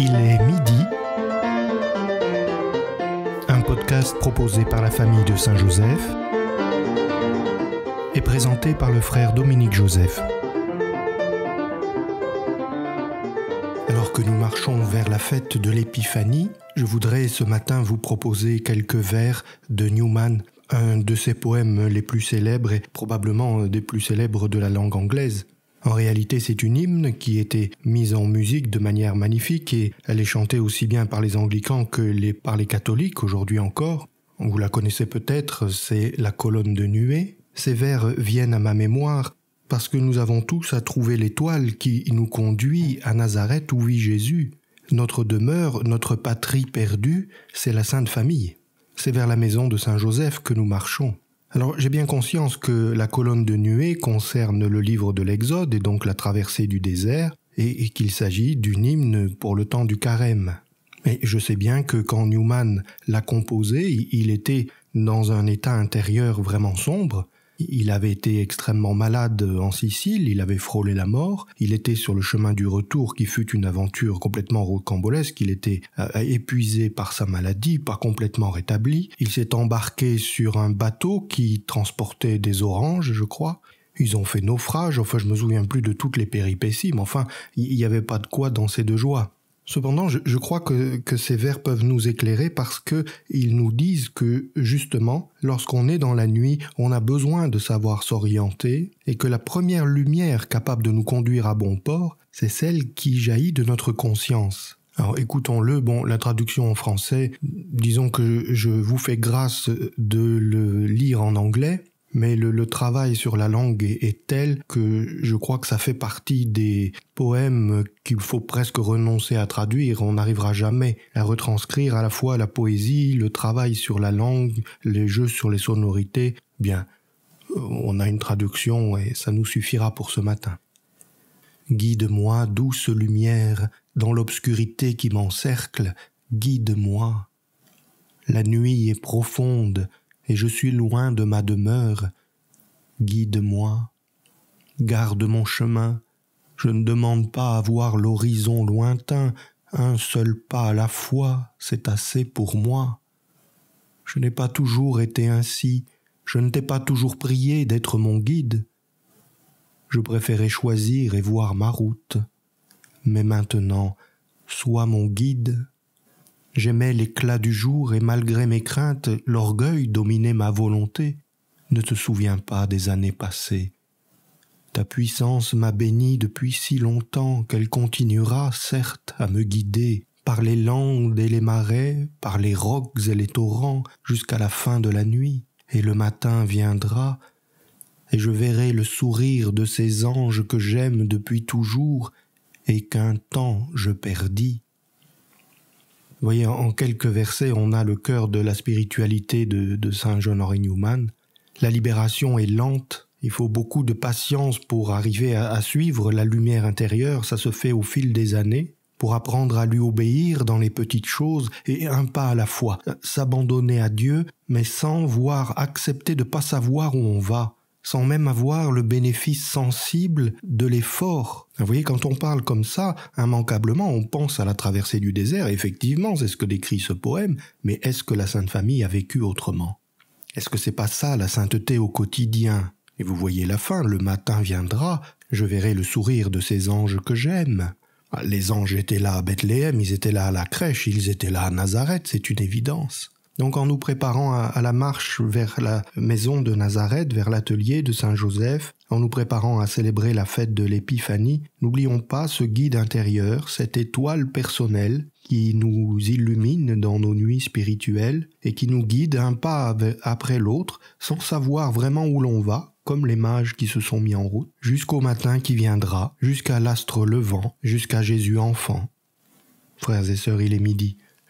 Il est midi. Un podcast proposé par la famille de Saint-Joseph et présenté par le frère Dominique Joseph. Alors que nous marchons vers la fête de l'Épiphanie, je voudrais ce matin vous proposer quelques vers de Newman, un de ses poèmes les plus célèbres et probablement des plus célèbres de la langue anglaise. En réalité, c'est une hymne qui était mise en musique de manière magnifique et elle est chantée aussi bien par les anglicans que par les catholiques aujourd'hui encore. Vous la connaissez peut-être, c'est la colonne de nuée. Ces vers viennent à ma mémoire parce que nous avons tous à trouver l'étoile qui nous conduit à Nazareth où vit Jésus. Notre demeure, notre patrie perdue, c'est la Sainte Famille. C'est vers la maison de Saint Joseph que nous marchons. Alors j'ai bien conscience que la colonne de nuée concerne le livre de l'Exode et donc la traversée du désert, et, qu'il s'agit d'une hymne pour le temps du carême. Mais je sais bien que quand Newman l'a composé, il était dans un état intérieur vraiment sombre, il avait été extrêmement malade euh, en Sicile, il avait frôlé la mort, il était sur le chemin du retour qui fut une aventure complètement rocambolesque, il était euh, épuisé par sa maladie, pas complètement rétabli, il s'est embarqué sur un bateau qui transportait des oranges, je crois, ils ont fait naufrage, enfin je me souviens plus de toutes les péripéties, mais enfin, il n'y avait pas de quoi danser de joie. Cependant, je, crois que, ces vers peuvent nous éclairer parce qu'ils nous disent que, justement, lorsqu'on est dans la nuit, on a besoin de savoir s'orienter et que la première lumière capable de nous conduire à bon port, c'est celle qui jaillit de notre conscience. Alors écoutons-le, bon, la traduction en français, disons que je vous fais grâce de le lire en anglais, mais le, travail sur la langue est, tel que je crois que ça fait partie des poèmes qu'il faut presque renoncer à traduire. On n'arrivera jamais à retranscrire à la fois la poésie, le travail sur la langue, les jeux sur les sonorités. Bien, euh, on a une traduction et ça nous suffira pour ce matin. Guide-moi, douce lumière, dans l'obscurité qui m'encercle, guide-moi. La nuit est profonde, et je suis loin de ma demeure. Guide-moi, garde mon chemin, je ne demande pas à voir l'horizon lointain, un seul pas à la fois, c'est assez pour moi. Je n'ai pas toujours été ainsi, je ne t'ai pas toujours prié d'être mon guide. Je préférais choisir et voir ma route. Mais maintenant, sois mon guide, J'aimais l'éclat du jour et malgré mes craintes, l'orgueil dominait ma volonté. Ne te souviens pas des années passées. Ta puissance m'a béni depuis si longtemps qu'elle continuera, certes, à me guider par les landes et les marais, par les rocs et les torrents, jusqu'à la fin de la nuit, et le matin viendra, et je verrai le sourire de ces anges que j'aime depuis toujours, et qu'un temps je perdis. Vous voyez, en quelques versets, on a le cœur de la spiritualité de, Saint John Henry Newman. La libération est lente, il faut beaucoup de patience pour arriver à, à suivre la lumière intérieure, ça se fait au fil des années, pour apprendre à lui obéir dans les petites choses et un pas à la fois, s'abandonner à Dieu, mais sans voir accepter de pas savoir où on va, sans même avoir le bénéfice sensible de l'effort. Vous voyez, quand on parle comme ça, immanquablement, on pense à la traversée du désert, effectivement, c'est ce que décrit ce poème, mais est-ce que la Sainte Famille a vécu autrement Est-ce que c'est pas ça la sainteté au quotidien Et vous voyez la fin, le matin viendra, je verrai le sourire de ces anges que j'aime. Les anges étaient là à Bethléem, ils étaient là à la crèche, ils étaient là à Nazareth, c'est une évidence. Donc en nous préparant à, la marche vers la maison de Nazareth, vers l'atelier de Saint Joseph, en nous préparant à célébrer la fête de l'Épiphanie, n'oublions pas ce guide intérieur, cette étoile personnelle qui nous illumine dans nos nuits spirituelles et qui nous guide un pas après l'autre sans savoir vraiment où l'on va, comme les mages qui se sont mis en route, jusqu'au matin qui viendra, jusqu'à l'astre levant, jusqu'à Jésus enfant. Frères et sœurs, il est midi.